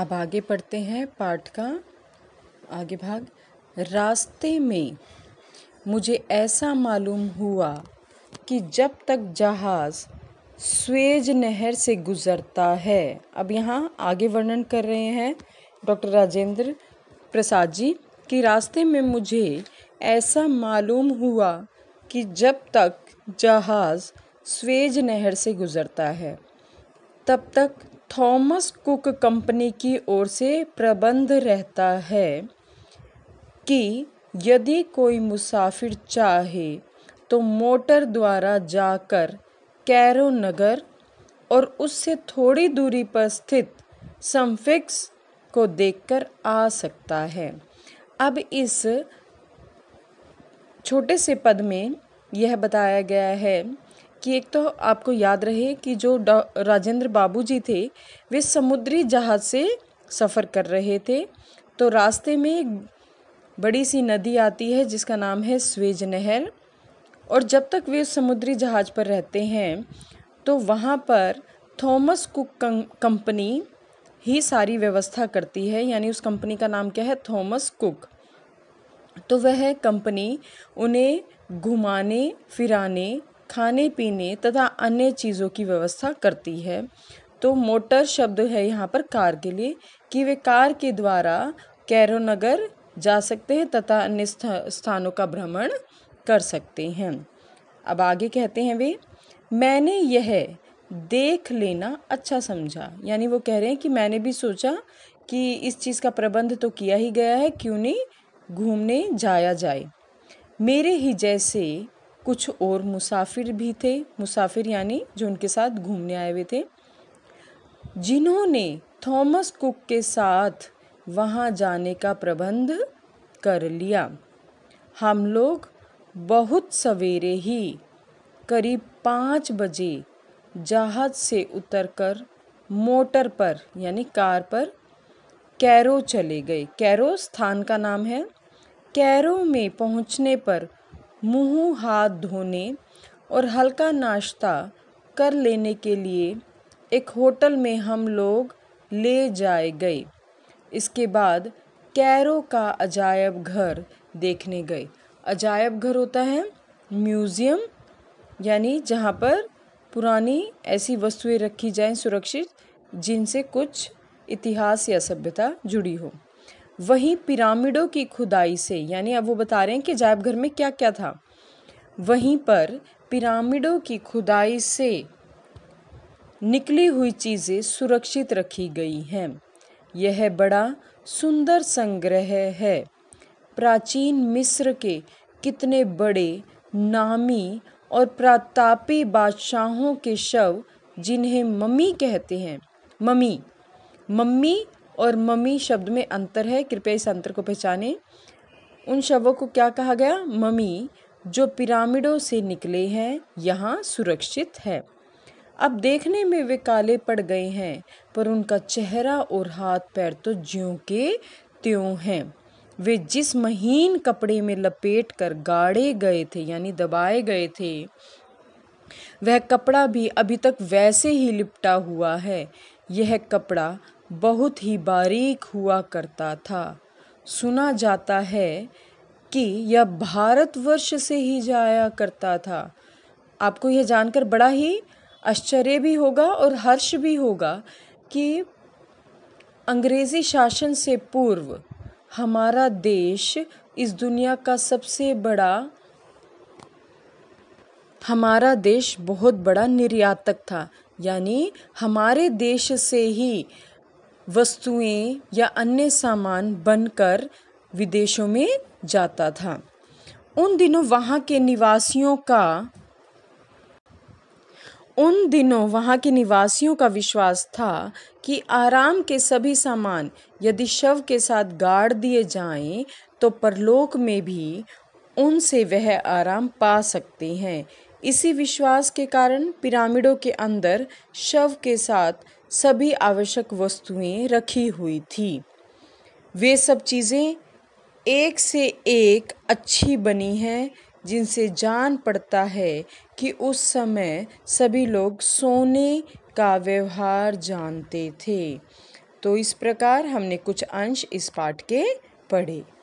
अब आगे पढ़ते हैं पाठ का आगे भाग रास्ते में मुझे ऐसा मालूम हुआ कि जब तक जहाज़ स्वेज नहर से गुज़रता है अब यहाँ आगे वर्णन कर रहे हैं डॉक्टर राजेंद्र प्रसाद जी कि रास्ते में मुझे ऐसा मालूम हुआ कि जब तक जहाज़ स्वेज नहर से गुज़रता है तब तक थॉमस कुक कंपनी की ओर से प्रबंध रहता है कि यदि कोई मुसाफिर चाहे तो मोटर द्वारा जाकर कैरो नगर और उससे थोड़ी दूरी पर स्थित समफिक्स को देखकर आ सकता है अब इस छोटे से पद में यह बताया गया है कि एक तो आपको याद रहे कि जो राजेंद्र बाबू जी थे वे समुद्री जहाज़ से सफ़र कर रहे थे तो रास्ते में एक बड़ी सी नदी आती है जिसका नाम है स्वेज नहर और जब तक वे समुद्री जहाज़ पर रहते हैं तो वहाँ पर थॉमस कुक कंपनी ही सारी व्यवस्था करती है यानी उस कंपनी का नाम क्या है थॉमस कुक तो वह कंपनी उन्हें घुमाने फिराने खाने पीने तथा अन्य चीज़ों की व्यवस्था करती है तो मोटर शब्द है यहाँ पर कार के लिए कि वे कार के द्वारा कैरो नगर जा सकते हैं तथा अन्य स्थानों का भ्रमण कर सकते हैं अब आगे कहते हैं वे मैंने यह देख लेना अच्छा समझा यानी वो कह रहे हैं कि मैंने भी सोचा कि इस चीज़ का प्रबंध तो किया ही गया है क्यों नहीं घूमने जाया जाए मेरे ही जैसे कुछ और मुसाफिर भी थे मुसाफिर यानी जो उनके साथ घूमने आए हुए थे जिन्होंने थॉमस कुक के साथ वहाँ जाने का प्रबंध कर लिया हम लोग बहुत सवेरे ही करीब पाँच बजे जहाज से उतरकर मोटर पर यानी कार पर कैरो चले गए कैरो स्थान का नाम है कैरो में पहुंचने पर मुँह हाथ धोने और हल्का नाश्ता कर लेने के लिए एक होटल में हम लोग ले जाए गए इसके बाद कैरो का अजायब घर देखने गए अजायब घर होता है म्यूज़ियम यानी जहाँ पर पुरानी ऐसी वस्तुएं रखी जाएं सुरक्षित जिनसे कुछ इतिहास या सभ्यता जुड़ी हो वहीं पिरामिडों की खुदाई से यानी अब वो बता रहे हैं कि जायब घर में क्या क्या था वहीं पर पिरामिडों की खुदाई से निकली हुई चीज़ें सुरक्षित रखी गई हैं यह बड़ा सुंदर संग्रह है प्राचीन मिस्र के कितने बड़े नामी और प्रतापी बादशाहों के शव जिन्हें मम्मी कहते हैं मम्मी मम्मी और मम्मी शब्द में अंतर है कृपया इस अंतर को पहचाने उन शवों को क्या कहा गया मम्मी जो पिरामिडों से निकले हैं यहाँ सुरक्षित है अब देखने में वे काले पड़ गए हैं पर उनका चेहरा और हाथ पैर तो ज्यों के त्यों हैं वे जिस महीन कपड़े में लपेट कर गाड़े गए थे यानी दबाए गए थे वह कपड़ा भी अभी तक वैसे ही लिपटा हुआ है यह कपड़ा बहुत ही बारीक हुआ करता था सुना जाता है कि यह भारतवर्ष से ही जाया करता था आपको यह जानकर बड़ा ही आश्चर्य भी होगा और हर्ष भी होगा कि अंग्रेज़ी शासन से पूर्व हमारा देश इस दुनिया का सबसे बड़ा हमारा देश बहुत बड़ा निर्यातक था यानी हमारे देश से ही वस्तुएं या अन्य सामान बनकर विदेशों में जाता था उन दिनों वहाँ के निवासियों का उन दिनों वहाँ के निवासियों का विश्वास था कि आराम के सभी सामान यदि शव के साथ गाड़ दिए जाएं तो परलोक में भी उनसे वह आराम पा सकते हैं इसी विश्वास के कारण पिरामिडों के अंदर शव के साथ सभी आवश्यक वस्तुएं रखी हुई थी वे सब चीज़ें एक से एक अच्छी बनी हैं जिनसे जान पड़ता है कि उस समय सभी लोग सोने का व्यवहार जानते थे तो इस प्रकार हमने कुछ अंश इस पाठ के पढ़े